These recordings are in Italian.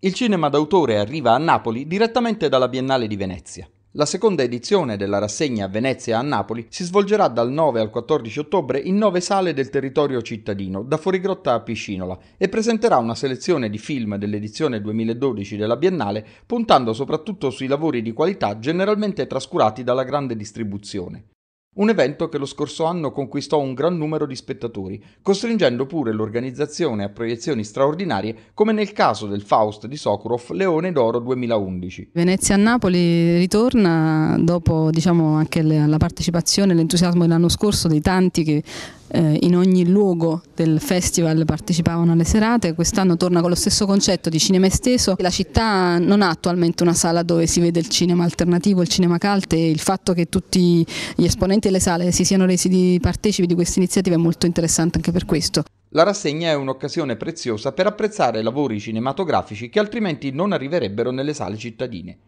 Il cinema d'autore arriva a Napoli direttamente dalla Biennale di Venezia. La seconda edizione della rassegna Venezia a Napoli si svolgerà dal 9 al 14 ottobre in nove sale del territorio cittadino, da Fuorigrotta a Piscinola, e presenterà una selezione di film dell'edizione 2012 della Biennale, puntando soprattutto sui lavori di qualità generalmente trascurati dalla grande distribuzione. Un evento che lo scorso anno conquistò un gran numero di spettatori, costringendo pure l'organizzazione a proiezioni straordinarie, come nel caso del Faust di Sokurov Leone d'Oro 2011. Venezia a Napoli ritorna dopo diciamo, anche la partecipazione e l'entusiasmo dell'anno scorso dei tanti che eh, in ogni luogo del festival partecipavano alle serate, quest'anno torna con lo stesso concetto di cinema esteso. La città non ha attualmente una sala dove si vede il cinema alternativo, il cinema calte e il fatto che tutti gli esponenti tutte le sale si siano resi di partecipi di questa iniziativa è molto interessante anche per questo. La rassegna è un'occasione preziosa per apprezzare lavori cinematografici che altrimenti non arriverebbero nelle sale cittadine.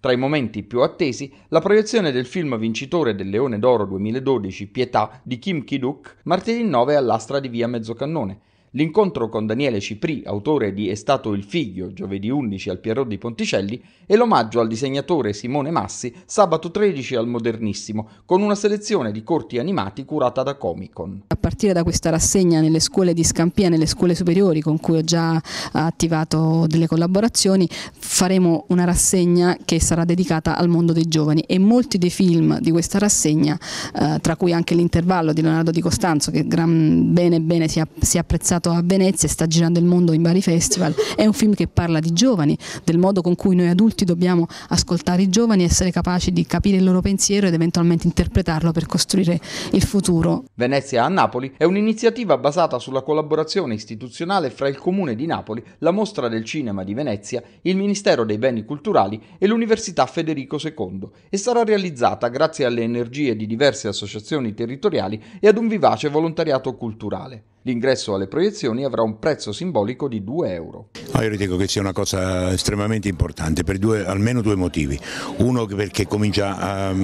Tra i momenti più attesi, la proiezione del film vincitore del Leone d'Oro 2012 Pietà di Kim Ki-duk martedì 9 all'Astra di Via Mezzocannone, L'incontro con Daniele Cipri, autore di È stato il figlio, giovedì 11 al Pierrot di Ponticelli, e l'omaggio al disegnatore Simone Massi, sabato 13 al Modernissimo, con una selezione di corti animati curata da Comic Con. A partire da questa rassegna nelle scuole di Scampia, nelle scuole superiori, con cui ho già ah, attivato delle collaborazioni, faremo una rassegna che sarà dedicata al mondo dei giovani e molti dei film di questa rassegna, eh, tra cui anche l'intervallo di Leonardo Di Costanzo, che gran bene bene si è apprezzato stato a Venezia e sta girando il mondo in vari festival, è un film che parla di giovani, del modo con cui noi adulti dobbiamo ascoltare i giovani, essere capaci di capire il loro pensiero ed eventualmente interpretarlo per costruire il futuro. Venezia a Napoli è un'iniziativa basata sulla collaborazione istituzionale fra il Comune di Napoli, la Mostra del Cinema di Venezia, il Ministero dei Beni Culturali e l'Università Federico II e sarà realizzata grazie alle energie di diverse associazioni territoriali e ad un vivace volontariato culturale. L'ingresso alle proiezioni avrà un prezzo simbolico di 2 euro. No, ah, io ritengo che sia una cosa estremamente importante per due, almeno due motivi. Uno perché comincia a, a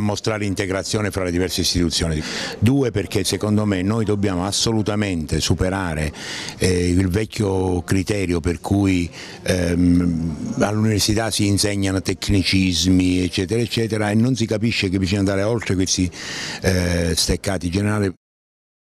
mostrare integrazione fra le diverse istituzioni. Due perché secondo me noi dobbiamo assolutamente superare eh, il vecchio criterio per cui ehm, all'università si insegnano tecnicismi eccetera eccetera e non si capisce che bisogna andare oltre questi eh, steccati generali.